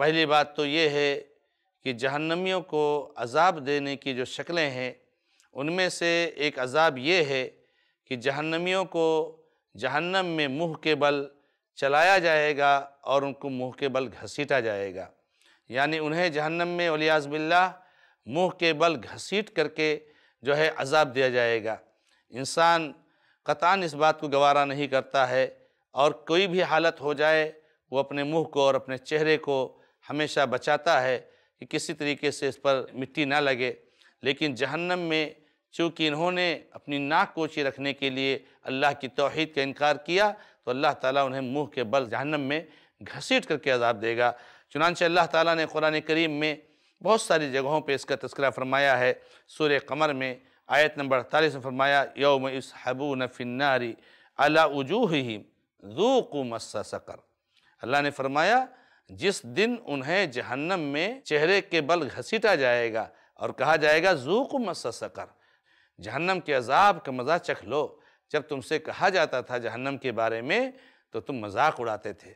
पहली बात तो ये है कि जहन्नमियों को अजाब देने की जो शक्लें हैं उनमें से एक अजाब ये है कि जहन्नमियों को जहन्नम में मुँह के बल चलाया जाएगा और उनको मुँह के बल घसीटा जाएगा यानी उन्हें जहन्नम में वलियाज़बिल्ला मुँह के बल घसीट करके जो है अजाब दिया जाएगा इंसान कतान इस बात को गवारा नहीं करता है और कोई भी हालत हो जाए वो अपने मुँह को और अपने चेहरे को हमेशा बचाता है कि किसी तरीके से इस पर मिट्टी ना लगे लेकिन जहन्नम में चूँकि इन्होंने अपनी नाक कोची रखने के लिए अल्लाह की तोहद का इनकार किया तो अल्लाह ताला उन्हें मुंह के बल जहन्नम में घसीट करके अजाब देगा चुनानचे अल्लाह ताला ने कुरान करीम में बहुत सारी जगहों पर इसका तस्करा फरमाया है सूर्य कमर में आयत नंबर अड़तालीस में फरमाया योम इसहबू नफिन्नारी अला वजूह ही कु मस्सा सकर अल्लाह ने फरमाया जिस दिन उन्हें जहन्नम में चेहरे के बल घसीटा जाएगा और कहा जाएगा जूक मसा सकर जहन्नम के अजाब का मज़ा चख लो जब तुमसे कहा जाता था जहन्नम के बारे में तो तुम मजाक उड़ाते थे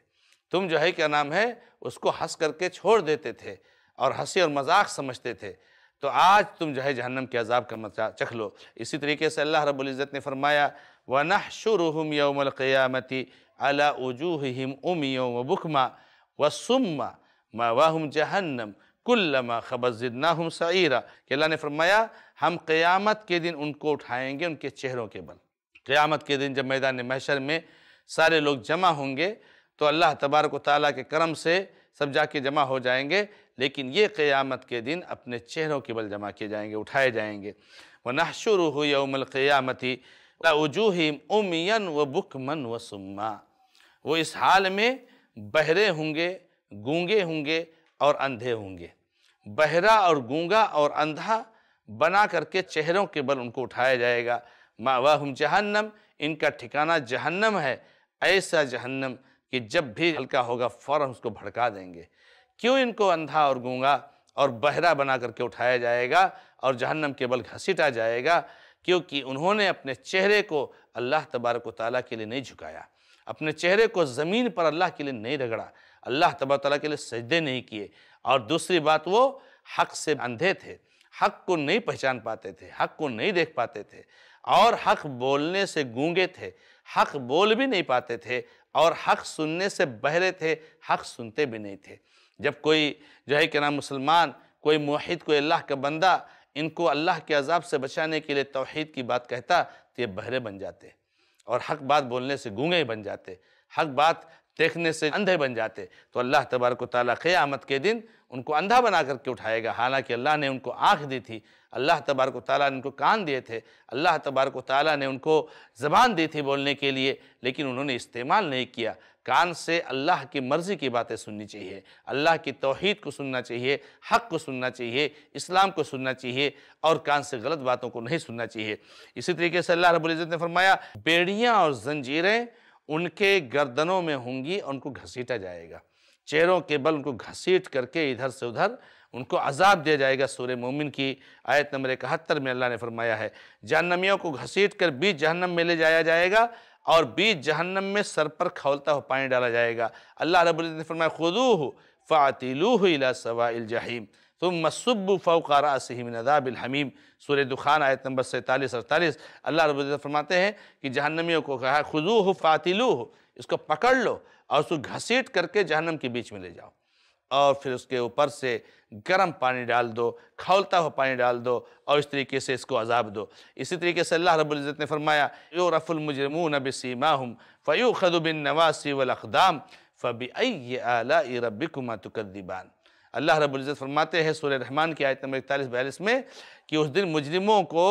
तुम जो है क्या नाम है उसको हंस करके छोड़ देते थे और हंसी और मजाक समझते थे तो आज तुम जो है जहन्नम के अजाब का मजा चख लो इसी तरीके से अल्लाह रबुल्ज़त ने फरमाया व नह शुरू यौमल क़यामती अला वजूह उम यौम बुखमा व सुम्मा मवाहम जहन्नम कुल्लमा खबजना हम सईरा के अल्लाह ने फरमाया हम क़यामत के दिन उनको उठाएंगे उनके चेहरों के बल क़यामत के दिन जब मैदान महशर में सारे लोग जमा होंगे तो अल्लाह तबारक ताली के करम से सब जाके जमा हो जाएंगे लेकिन ये क़यामत के दिन अपने चेहरों के बल जमा किए जाएंगे उठाए जाएंगे व नहशुर यौमलक़यामती वजूहिम उमियन व बुकमन व सुम्मा वो इस हाल में बहरे होंगे गूंगे होंगे और अंधे होंगे बहरा और गूंगा और अंधा बना करके चेहरों के बल उनको उठाया जाएगा माँ वाह हम जहन्नम इनका ठिकाना जहन्नम है ऐसा जहन्नम कि जब भी हल्का होगा फ़ौर उसको भड़का देंगे क्यों इनको अंधा और गूंगा और बहरा बना करके उठाया जाएगा और जहन्नम के बल घसीटा जाएगा क्योंकि उन्होंने अपने चेहरे को अल्लाह तबारक ताली के लिए नहीं झुकाया अपने चेहरे को ज़मीन पर अल्लाह के लिए नहीं रगड़ा अल्लाह तबा तला के लिए सजदे नहीं किए और दूसरी बात वो हक से अंधे थे हक को नहीं पहचान पाते थे हक को नहीं देख पाते थे और हक बोलने से गूंगे थे हक बोल भी नहीं पाते थे और हक सुनने से बहरे थे हक सुनते भी नहीं थे जब कोई जो है कि नाम मुसलमान कोई माहिद कोई अल्लाह का बंदा इनको अल्लाह के अजाब से बचाने के लिए तोहद की बात कहता तो ये बहरे बन जाते और हक बात बोलने से गूंगे बन जाते हक बात देखने से अंधे बन जाते तो अल्लाह तबारक ताली क़यामत के दिन उनको अंधा बना करके उठाएगा हालांकि अल्लाह ने उनको आँख दी थी अल्लाह तबारक ताली ने उनको कान दिए थे अल्लाह तबारक ताली ने उनको ज़बान दी थी बोलने के लिए लेकिन उन्होंने इस्तेमाल नहीं किया कान से अल्लाह की मर्ज़ी की बातें सुननी चाहिए अल्लाह की तोहद को सुनना चाहिए हक़ को सुनना चाहिए इस्लाम को सुनना चाहिए और कान से गलत बातों को नहीं सुनना चाहिए इसी तरीके से अल्लाह रबुल्ज़त ने फरमाया बेड़ियाँ और जंजीरें उनके गर्दनों में होंगी और उनको घसीटा जाएगा चेहरों के बल उनको घसीट करके इधर से उधर उनको अजाब दिया जाएगा सूर्य मोमिन की आयत नंबर इकहत्तर में अल्लाह ने फरमाया है जहनमियों को घसीट कर बीच जहन्नम में ले जाया जाएगा और बीच जहन्नम में सर पर खौलता हुआ पानी डाला जाएगा अल्लाह रब ने फरमाया खुदू फ़ातिलू इला सवा जहीम तुम मसुब फ़ौकारा समीम सुर दुखान आयत नंबर सैंतालीस अड़तालीस अल्लाह रब फरमाते हैं कि जहन्नमियों को कहा खुजूह फ़ातिलू इसको पकड़ लो और उसको घसीट करके जहन्नम के बीच में ले जाओ और फिर उसके ऊपर से गर्म पानी डाल दो खौलता हुआ पानी डाल दो और इस तरीके से इसको अजाब दो इसी तरीके से अल्लाह रब्ज़त ने फरमाया यो रफ़ुलमजरमून बीमा हम फ़यू खदबिन नवासी वलखदाम फ़बी आला रबिकुमा तुकदीबान अल्लाह रब्ज़त फरमाते हैं सूर्य रहमान की आयत नंबर इकतालीस बयालीस में कि उस दिन मुजरिमों को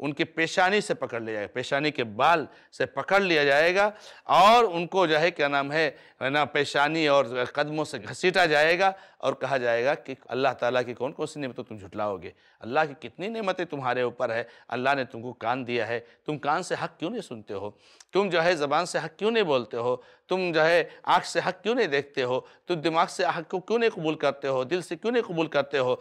उनकी पेशानी से पकड़ लिया जाएगा पेशानी के बाल से पकड़ लिया जाएगा और उनको जो है क्या नाम है ना पेशानी और कदमों से घसीटा जाएगा और कहा जाएगा कि अल्लाह ताला की कौन कौन सी नियमतों तुम झुटलाओगे अल्लाह की कितनी नियमतें तुम्हारे ऊपर है अल्लाह ने तुमको कान दिया है तुम कान से हक क्यों नहीं सुनते हो तुम जो है ज़बान से हक क्यों नहीं बोलते हो तुम जो है आँख से हक क्यों नहीं देखते हो तुम दिमाग से हक को क्यों नहीं कबूल करते हो दिल से क्यों नहीं कबूल करते हो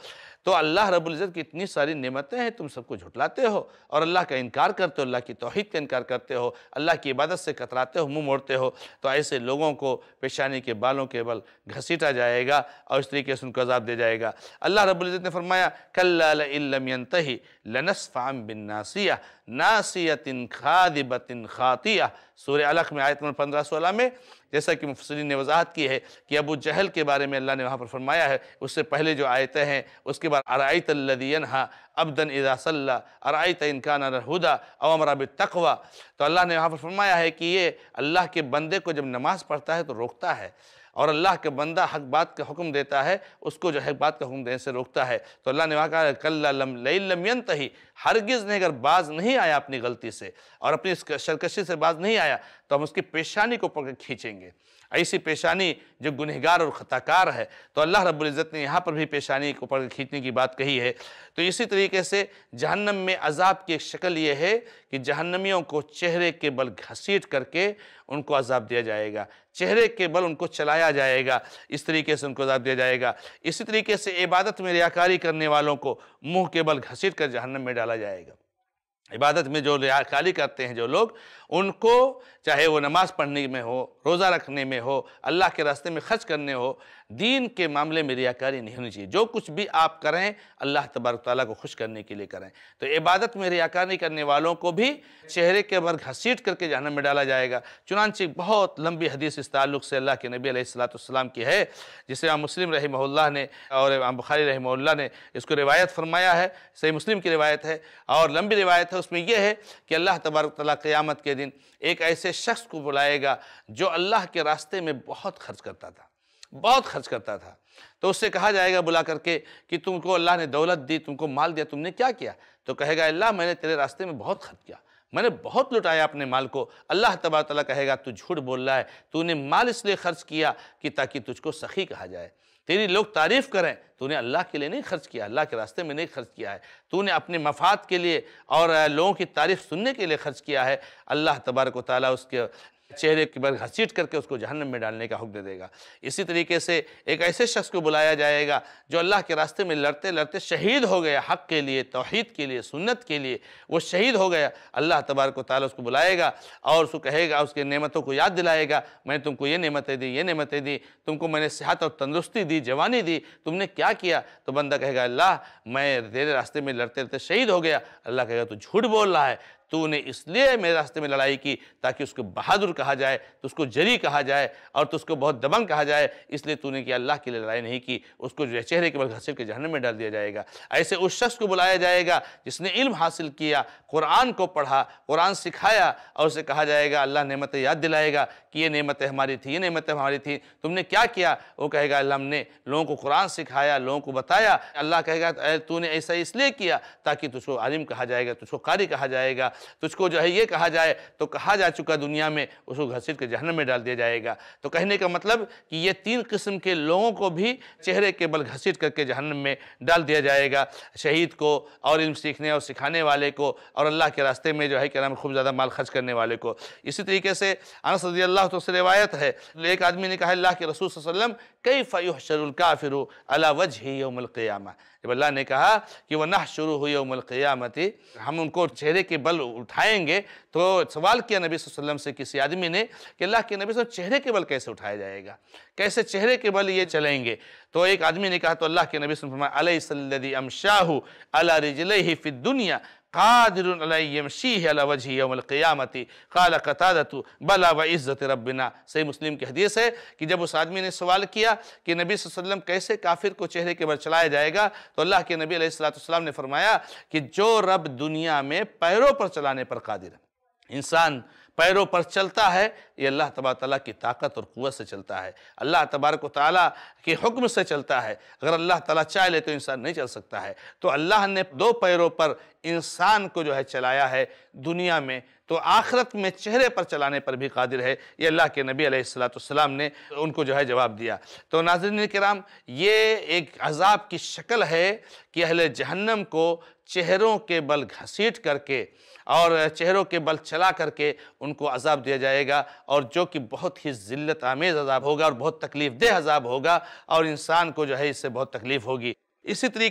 तो अल्लाह रबुल्ज़त की इतनी सारी नेमतें हैं तुम सबको झुटलाते हो और अल्लाह का इनकार करते हो अल्लाह की तोहद का इनकार करते हो अल्लाह की इबादत से कतराते हो मुंह मोड़ते हो तो ऐसे लोगों को पेशानी के बालों के बल घसीटा जाएगा और इस तरीके से उनको अजाब दे जाएगा अल्लाह रबुल्ज़त ने फरमाया कल्लमतही लनसफ़ाम बिन नासिया नासियतिन खादिबतिन खातिया सूर्य अलख में आयत नंबर पंद्रह सोलह में जैसा कि मुफसरीन ने वजाहत की है कि अबू जहल के बारे में अल्लाह ने वहाँ पर फरमाया है उससे पहले जो आयतें हैं उसके बाद अराइत तल्लदीन हाँ अबदन इजासल्ला अराइत इनकान अलहुदा अवमरा तकवा तो अल्लाह ने वहाँ पर फरमाया है कि ये अल्लाह के बंदे को जब नमाज़ पढ़ता है तो रोकता है और अल्लाह के बंदा हक बात का हुक्म देता है उसको जो हक बात का हुक्म देने से रोकता है तो अल्लाह ने वहाँ कहा कल्लम ही हरगिज़ ने अगर बाज नहीं आया अपनी गलती से और अपनी सरकशी से बाज नहीं आया तो हम उसकी पेशानी को पकड़ खींचेंगे ऐसी पेशानी जो गुनहगार और ख़ताकार है तो अल्लाह रब्ज़त ने यहाँ पर भी पेशानी को पढ़ खींचने की बात कही है तो इसी तरीके से जहन्नम में अजाब की एक शक्ल ये है कि जहन्नमियों को चेहरे के बल घसीट करके उनको अजाब दिया जाएगा चेहरे के बल उनको चलाया जाएगा इस तरीके से उनको अजाब दिया जाएगा इसी तरीके से इबादत में रियाकारी करने वालों को मुँह के बल घसीट कर जहन्नम में डाला जाएगा इबादत में जो रियाकारी करते हैं जो लोग उनको चाहे वो नमाज़ पढ़ने में हो रोज़ा रखने में हो अल्लाह के रास्ते में खर्च करने हो दीन के मामले में रियाकारी नहीं होनी चाहिए जो कुछ भी आप करें अल्लाह तबारक ताली को खुश करने के लिए करें तो इबादत में रियाकारी करने वालों को भी चेहरे के वर्ग घसीट करके जहनम में डाला जाएगा चुनानचे बहुत लंबी हदीस इस ताल्लुक से अल्लाह के नबी सलाम की है जिसे आम मुस्लिम रही ने और आम बुखारी रही ने इसको रिवायत फरमाया है सही मुस्लिम की रिवायत है और लंबी रिवायत है है उसमें यह है कि अल्लाह तबारक तला क़्यामत के दिन एक ऐसे शख्स को बुलाएगा जो अल्लाह के रास्ते में बहुत खर्च करता था बहुत खर्च करता था तो उससे कहा जाएगा बुला करके कि तुमको अल्लाह ने दौलत दी तुमको माल दिया तुमने क्या किया तो कहेगा अल्लाह मैंने तेरे रास्ते में बहुत खर्च किया मैंने बहुत लुटाया अपने माल को अल्लाह तबारा कहेगा तू झूठ बोल रहा है तूने माल इसलिए खर्च किया कि ताकि तुझको सखी कहा जाए तेरी लोग तारीफ़ करें तूने अल्लाह के लिए नहीं खर्च किया अल्लाह के रास्ते में नहीं खर्च किया है तूने अपने मफाद के लिए और लोगों की तारीफ़ सुनने के लिए खर्च किया है अल्लाह तबारक ताली उसके चेहरे के बल घसीट करके उसको जहन्नम में डालने का हुक्म दे देगा इसी तरीके से एक ऐसे शख्स को बुलाया जाएगा जो अल्लाह के रास्ते में लड़ते लड़ते शहीद हो गया हक के लिए तोहद के लिए सुन्नत के लिए वो शहीद हो गया अल्लाह तबारक ताल उसको बुलाएगा और उसको कहेगा उसके नेमतों को याद दिलाएगा मैंने तुमको ये नेमतें दी ये नेमतें दी तुमको मैंने सेहत और तंदुरुस्ती दी जवानी दी तुमने क्या किया तो बंदा कहेगा अल्लाह मैं तेरे रास्ते में लड़ते लड़ते शहीद हो गया अल्लाह कहेगा तू झूठ बोल रहा है तूने इसलिए मेरे रास्ते में लड़ाई की ताकि उसको बहादुर कहा जाए तो उसको जरी कहा जाए और तो उसको बहुत दबंग कहा जाए इसलिए तूने कि अल्लाह के लिए लड़ाई नहीं की उसको जो चेहरे के बल घसीट के जहन में डाल दिया जाएगा ऐसे उस शख्स को बुलाया जाएगा जिसने इल्म हासिल किया कुरान को पढ़ा कुरान सिखाया और उसे कहा जाएगा अल्लाह नमतें याद दिलाएगा कि ये नमतें हमारी थी ये नमतें हमारी थी तुमने क्या किया वो कहेगा अल्लाह ने लोगों को कुरान सिखाया लोगों को बताया अल्लाह कहेगा तूने ऐसा इसलिए किया ताकि तुझको आलिम कहा जाएगा तुझको कारी कहा जाएगा उसको तो जो है ये कहा जाए तो कहा जा चुका दुनिया में उसको घसीट के जहनम में डाल दिया जाएगा तो कहने का मतलब कि ये तीन किस्म के लोगों को भी चेहरे के बल घसीट करके जहनम में डाल दिया जाएगा शहीद को और इल्म सीखने और सिखाने वाले को और अल्लाह के रास्ते में जो है क्या खूब ज़्यादा माल खर्च करने वाले को इसी तरीके से अनस रजी अल्लाह तो से रिवायत है एक आदमी ने कहा अल्लाह के रसूल वसलम कई फ़युशरकाफ़िर अला वज ही जब अल्लाह ने कहा कि वह नह शुरू हुई यौमलक़ियामती हम उनको चेहरे के बल उठाएंगे तो सवाल किया नबी वसल्लम से किसी आदमी ने कि अल्लाह के नबी सब चेहरे के बल कैसे उठाया जाएगा कैसे चेहरे के बल ये चलेंगे तो एक आदमी ने कहा तो अल्लाह के नबी अलसदी अम शाह अला रजल ही फिर दुनिया कादिरमती काला कतादतु बला व इज़्ज़त रबिना सही मुस्लिम की हदीस है कि जब उस आदमी ने सवाल किया कि नबी वसल्लम कैसे काफिर को चेहरे के बल चलाया जाएगा तो अल्लाह के नबी अलैहिस्सलाम ने फरमाया कि जो रब दुनिया में पैरों पर चलाने पर कादिर है इंसान पैरों पर चलता है ये अल्लाह तबारा की ताकत और क़ुत से चलता है अल्लाह तबारक ताली के हुक्म से चलता है अगर अल्लाह ताला चाह ले तो इंसान नहीं चल सकता है तो अल्लाह ने दो पैरों पर इंसान को जो है चलाया है दुनिया में तो आखरत में चेहरे पर चलाने पर भी कादिर है ये अल्लाह के नबी अलैहिस्सलाम ने उनको जो है जवाब दिया तो नाजरन कराम ये एक अजाब की शक्ल है कि अहल जहन्नम को चेहरों के बल घसीट करके और चेहरों के बल चला करके उनको अजाब दिया जाएगा और जो कि बहुत ही ज़िल्लत आमेज़ अजाब होगा और बहुत तकलीफ़ देह अजाब होगा और इंसान को जो है इससे बहुत तकलीफ़ होगी इसी तरीके